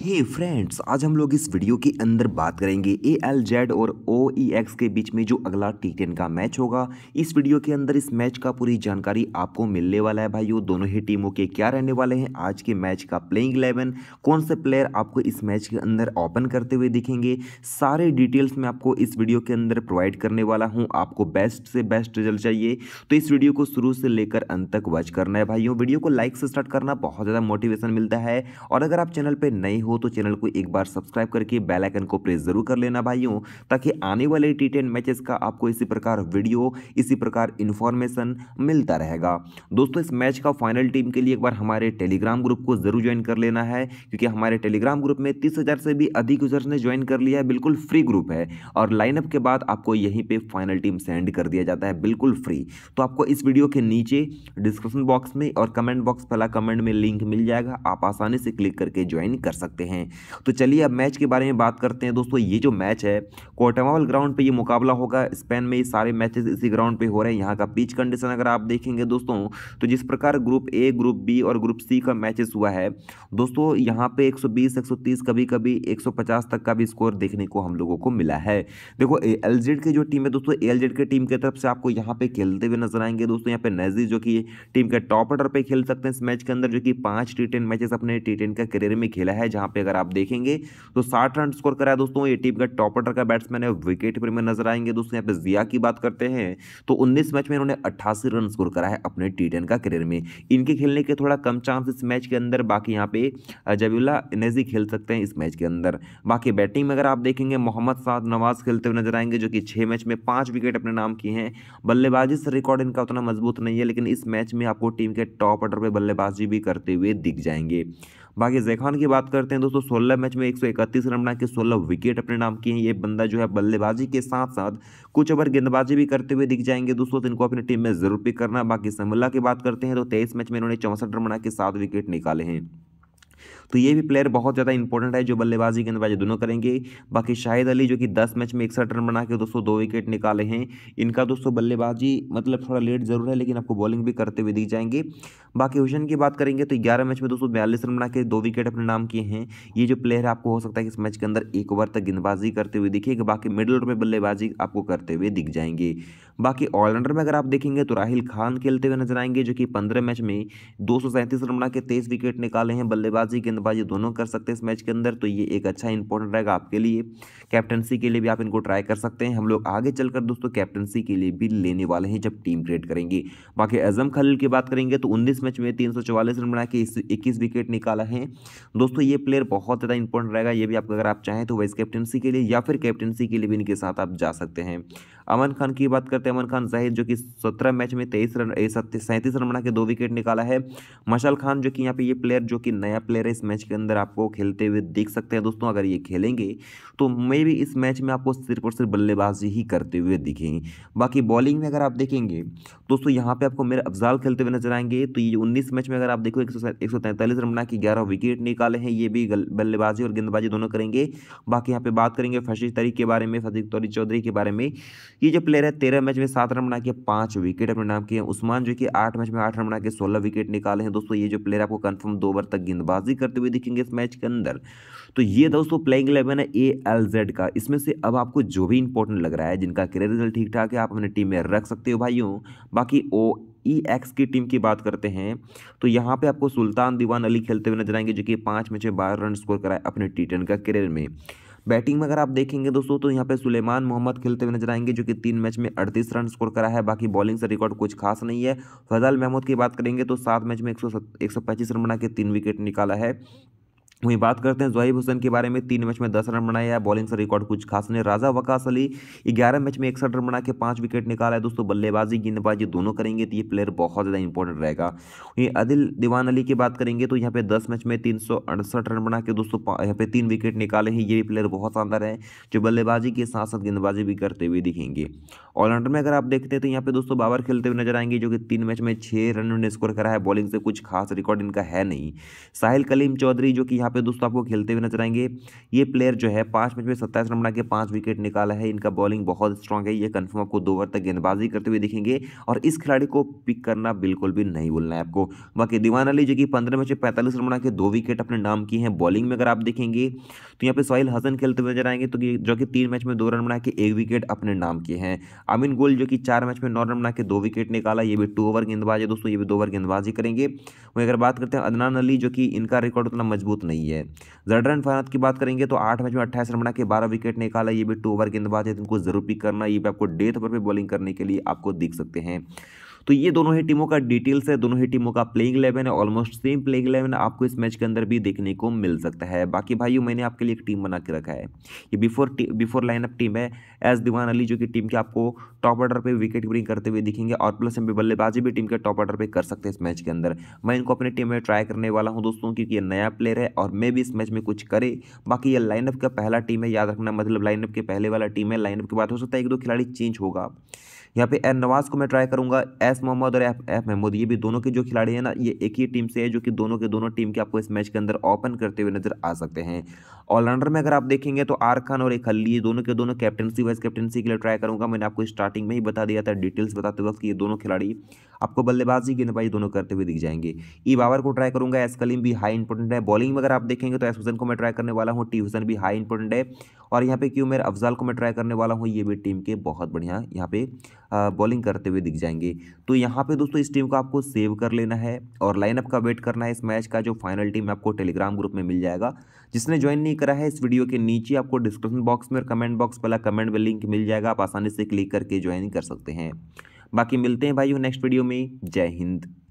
हे hey friends आज हम लोग इस वीडियो के अंदर बात करेंगे ए एल जेड और ओ ई एक्स के बीच में जो अगला टी टेन का मैच होगा इस वीडियो के अंदर इस मैच का पूरी जानकारी आपको मिलने वाला है भाइयों दोनों ही टीमों के क्या रहने वाले हैं आज के मैच का प्लेइंग इलेवन कौन से प्लेयर आपको इस मैच के अंदर ओपन करते हुए दिखेंगे सारे डिटेल्स मैं आपको इस वीडियो के अंदर प्रोवाइड करने वाला हूँ आपको बेस्ट से बेस्ट रिजल्ट चाहिए तो इस वीडियो को शुरू से लेकर अंत तक वॉच करना है भाइयों वीडियो को लाइक से स्टार्ट करना बहुत ज़्यादा मोटिवेशन मिलता है और अगर आप चैनल पर नए हो तो चैनल को एक बार सब्सक्राइब करके बेलाइकन को प्रेस जरूर कर लेना भाइयों ताकि आने वाले टी टेन मैचेस का आपको इसी प्रकार वीडियो इसी प्रकार इन्फॉर्मेशन मिलता रहेगा दोस्तों इस मैच का फाइनल टीम के लिए एक बार हमारे टेलीग्राम ग्रुप को जरूर ज्वाइन कर लेना है क्योंकि हमारे टेलीग्राम ग्रुप में तीस हज़ार से भी अधिक यूजर्स ने ज्वाइन कर लिया है बिल्कुल फ्री ग्रुप है और लाइनअप के बाद आपको यहीं पर फाइनल टीम सेंड कर दिया जाता है बिल्कुल फ्री तो आपको इस वीडियो के नीचे डिस्क्रिप्शन बॉक्स में और कमेंट बॉक्स पहला कमेंट में लिंक मिल जाएगा आप आसानी से क्लिक करके ज्वाइन कर सकते सकते हैं तो चलिए अब मैच के बारे में बात करते हैं दोस्तों ये जो मैच है कोटामावल ग्राउंड पे ये मुकाबला होगा स्पेन में ये सारे मैचेस इसी ग्राउंड पे हो रहे हैं यहाँ का पिच कंडीशन अगर आप देखेंगे दोस्तों तो जिस प्रकार ग्रुप ए ग्रुप बी और ग्रुप सी का मैचेस हुआ है दोस्तों यहाँ पे 120 130 कभी कभी 150 तक का भी स्कोर देखने को हम लोगों को मिला है देखो एल की जो टीम है दोस्तों एल की टीम की तरफ से आपको यहाँ पे खेलते हुए नजर आएंगे दोस्तों यहाँ पे नजदीक जो कि टीम के टॉप ऑर्डर पर खेल सकते हैं इस मैच के अंदर जो कि पाँच टी मैचेस अपने टी का करियर में खेला है जहाँ यहाँ पे अगर आप देखेंगे तो साठ रन स्कोर कराया दोस्तों ये टीम का टॉप ऑर्डर का बैट्समैन है विकेट पर में नजर आएंगे दोस्तों यहाँ पे जिया की बात करते हैं तो उन्नीस मैच में इन्होंने अट्ठासी रन स्कोर करा है अपने टी का करियर में इनके खेलने के थोड़ा कम चांस इस मैच के अंदर बाकी यहाँ पे जबीला इनेजी खेल सकते हैं इस मैच के अंदर बाकी बैटिंग में अगर आप देखेंगे मोहम्मद साद नवाज खेलते हुए नजर आएंगे जो कि छः मैच में पाँच विकेट अपने नाम किए हैं बल्लेबाजी से रिकॉर्ड इनका उतना मजबूत नहीं है लेकिन इस मैच में आपको टीम के टॉप ऑर्डर पर बल्लेबाजी भी करते हुए दिख जाएंगे बाकी जैखान की बात करते हैं दोस्तों सोलह मैच में एक रन बना के सोलह विकेट अपने नाम किए हैं ये बंदा जो है बल्लेबाजी के साथ साथ कुछ ओवर गेंदबाजी भी करते हुए दिख जाएंगे दोस्तों तो इनको अपनी टीम में जरूर पिक करना बाकी समल्ला की बात करते हैं तो तेईस मैच में इन्होंने चौंसठ रन बना के सात विकेट निकाले हैं तो ये भी प्लेयर बहुत ज़्यादा इंपॉर्टेंट है जो बल्लेबाजी गेंदबाजी दोनों करेंगे बाकी शाहिद अली जो कि दस मैच में इकसठ रन बना के दोस्तों दो विकेट निकाले हैं इनका दोस्तों बल्लेबाजी मतलब थोड़ा लेट ज़रूर है लेकिन आपको बॉलिंग भी करते हुए दिख जाएंगे बाकी हुसैन की बात करेंगे तो ग्यारह मैच में दोस्तों बयालीस रन बना के दो विकेट अपने नाम किए हैं ये जो प्लेयर आपको हो सकता है इस मैच के अंदर एक ओवर तक गेंदबाजी करते हुए दिखेगा बाकी मिडल ओवर में बल्लेबाजी आपको करते हुए दिख जाएंगे बाकी ऑलराउंडर में अगर आप देखेंगे तो राहिल खान खेलते हुए नजर आएंगे जो कि पंद्रह मैच में दो रन बना के तेईस विकेट निकाले हैं बल्लेबाजी के गेंदबाजी दोनों कर सकते हैं इस मैच के अंदर तो ये एक अच्छा इंपॉर्टेंट रहेगा आपके लिए कैप्टनसी के लिए भी आप इनको ट्राई कर सकते हैं हम लोग आगे चलकर दोस्तों कैप्टनसी के लिए भी लेने वाले हैं जब टीम क्रिएट करेंगे बाकी अजम खलील की बात करेंगे तो उन्नीस मैच में तीन रन बना के इक्कीस विकेट निकाला है दोस्तों ये प्लेयर बहुत ज़्यादा इंपॉर्टेंट रहेगा ये भी आप अगर आप चाहें तो वाइस कैप्टनसी के लिए या फिर कैप्टनसी के लिए भी इनके साथ आप जा सकते हैं अमन खान की बात करते हैं अमन खान जाहिद जो कि सत्रह मैच में तेईस रन सैंतीस रन बना के दो विकेट निकाला है मशाल खान जो कि यहाँ पे ये प्लेयर जो कि नया प्लेयर है इस मैच के अंदर आपको खेलते हुए देख सकते हैं दोस्तों अगर ये खेलेंगे तो मे भी इस मैच में आपको सिर्फ और सिर्फ बल्लेबाजी ही करते हुए दिखेंगे बाकी बॉलिंग में अगर आप देखेंगे दोस्तों यहाँ पर आपको मेरे अफजाल खेलते हुए नजर आएंगे तो ये उन्नीस मैच में अगर आप देखो एक रन बना के ग्यारह विकेट निकाले हैं ये भी बल्लेबाजी और गेंदबाजी दोनों करेंगे बाकी यहाँ पे बात करेंगे फशीर तरीक के बारे में फतीक तौरी चौधरी के बारे में ये जो प्लेयर है तेरह मैच में सात रन बना के पाँच विकेट अपने नाम किए उस्मान जो कि आठ मैच में आठ रन बना के सोलह विकेट निकाले हैं दोस्तों ये जो प्लेयर आपको कन्फर्म दो ओवर तक गेंदबाजी करते करते हुए दिखेंगे इस मैच के अंदर तो ये दोस्तों प्लेइंग इलेवन है ए एल जेड का इसमें से अब आपको जो भी इंपॉर्टेंट लग रहा है जिनका करियर रिजल्ट ठीक ठाक है आप अपने टीम में रख सकते हो भाइयों बाकी ओ ई एक्स की टीम की बात करते हैं तो यहाँ पे आपको सुल्तान दीवान अली खेलते हुए नजर आएंगे जो कि पाँच में से बारह रन स्कोर कराए अपने टी का करियर में बैटिंग में अगर आप देखेंगे दोस्तों तो यहाँ पे सुलेमान मोहम्मद खेलते हुए नजर आएंगे जो कि तीन मैच में अड़तीस रन स्कोर करा है बाकी बॉलिंग से रिकॉर्ड कुछ खास नहीं है फजाल महमूद की बात करेंगे तो सात मैच में एक सौ रन बना के तीन विकेट निकाला है वहीं बात करते हैं जोइब हुसैन के बारे में तीन मैच में दस रन बनाए या बॉलिंग से रिकॉर्ड कुछ खास नहीं राजा वकास अली ग्यारह मैच में इकसठ रन बना के पाँच विकेट निकाला है दोस्तों बल्लेबाजी गेंदबाजी दोनों करेंगे तो ये प्लेयर बहुत ज़्यादा इंपॉर्टेंट रहेगा वहीं अदिल दीवान अली की बात करेंगे तो यहाँ पे दस मैच में तीन रन बना के दोस्तों यहाँ पे तीन विकेट निकाले हैं ये भी प्लेयर बहुत शानदार है जो बल्लेबाजी के साथ साथ गेंदबाजी भी करते हुए दिखेंगे ऑलराउंडर में अगर आप देखते हैं तो यहाँ पे दोस्तों बाबर खेलते हुए नजर आएंगे जो कि तीन मैच में छः रन उन्होंने स्कोर करा है बॉलिंग से कुछ खास रिकॉर्ड इनका है नहीं साहिल कलीम चौधरी जो कि यहाँ पे दोस्तों आपको खेलते हुए नजर आएंगे ये प्लेयर जो है पाँच मैच में सत्ताईस रन बना के पाँच विकेट निकाला है इनका बॉलिंग बहुत स्ट्रांग है ये कन्फर्म आपको दो ओवर तक गेंदबाजी करते हुए दिखेंगे और इस खिलाड़ी को पिक करना बिल्कुल भी नहीं बोलना है आपको बाकी दीवान अली जो कि पंद्रह मैच में पैंतालीस रन बना के दो विकेट अपने नाम किए हैं बॉलिंग में अगर आप देखेंगे तो यहाँ पे सोहेल हसन खेलते हुए नजर आएंगे तो जो कि तीन मैच में दो रन बना के एक विकेट अपने नाम किए हैं अमिन गोल जो कि चार मैच में नौ रन बना के दो विकेट निकाला ये भी टू ओवर गेंदबाज है दोस्तों ये भी दो ओवर गेंदबाजी करेंगे वहीं अगर बात करते हैं अदनान अली जो कि इनका रिकॉर्ड उतना मजबूत नहीं नहीं है जडरन फरहत की बात करेंगे तो आठ मैच में अट्ठाईस रन बना के बारह विकेट निकाला ये भी टू ओवर गेंदबाज है इनको जरूर पिक करना ये भी आपको डेथ ओवर पर बॉलिंग करने के लिए आपको दिख सकते हैं तो ये दोनों ही टीमों का डिटेल्स है दोनों ही टीमों का प्लेइंग इलेवन है ऑलमोस्ट सेम प्लेइंग इलेवन आपको इस मैच के अंदर भी देखने को मिल सकता है बाकी भाई मैंने आपके लिए एक टीम बना के रखा है ये बिफोर बिफोर लाइनअप टीम है एस दीवान अली जो कि टीम के आपको टॉप ऑर्डर पर विकेट कीपिंग करते हुए दिखेंगे और प्लस हम बल्लेबाजी भी टीम के टॉप ऑर्डर पर कर सकते हैं इस मैच के अंदर मैं इनको अपनी टीम में ट्राई करने वाला हूँ दोस्तों क्योंकि ये नया प्लेयर है और मैं भी इस मैच में कुछ करे बाकी ये लाइनअप का पहला टीम है याद रखना मतलब लाइनअप के पहले वाला टीम है लाइनअप के बाद हो सकता है एक दो खिलाड़ी चेंज होगा यहाँ पे एन नवाज को मैं ट्राई करूँगा एस मोहम्मद और एफ एफ महमूद ये भी दोनों के जो खिलाड़ी हैं ना ये एक ही टीम से है जो कि दोनों के दोनों टीम के आपको इस मैच के अंदर ओपन करते हुए नजर आ सकते हैं ऑलराउंडर में अगर आप देखेंगे तो आर खान और एक हल्ली दोनों के दोनों कैप्टनसी वाइस कैप्टनसी के लिए ट्राई करूंगा मैंने आपको स्टार्टिंग में ही बता दिया था डिटेल्स बताते वक्त कि ये दोनों खिलाड़ी आपको बल्लेबाजी गेंदबाजी दोनों करते हुए दिख जाएंगे ई बाबर को ट्राई करूंगा एस कलीम भी हाई इंपॉर्टेंट है बॉलिंग में अगर आप देखेंगे तो एस हुसैन को मैं ट्राई करने वाला हूँ टी हुसैन भी हाई इंपॉर्टेंट है और यहाँ पे क्यों मेरे अफजाल को मैं ट्राई करने वाला हूँ ये भी टीम के बहुत बढ़िया यहाँ पे बॉलिंग करते हुए दिख जाएंगे तो यहाँ पे दोस्तों इस टीम को आपको सेव कर लेना है और लाइनअप का वेट करना है इस मैच का जो फाइनल टीम आपको टेलीग्राम ग्रुप में मिल जाएगा जिसने ज्वाइन नहीं करा है इस वीडियो के नीचे आपको डिस्क्रिप्शन बॉक्स में कमेंट बॉक्स वाला कमेंट में लिंक मिल जाएगा आप आसानी से क्लिक करके ज्वाइन कर सकते हैं बाकी मिलते हैं भाई नेक्स्ट वीडियो में जय हिंद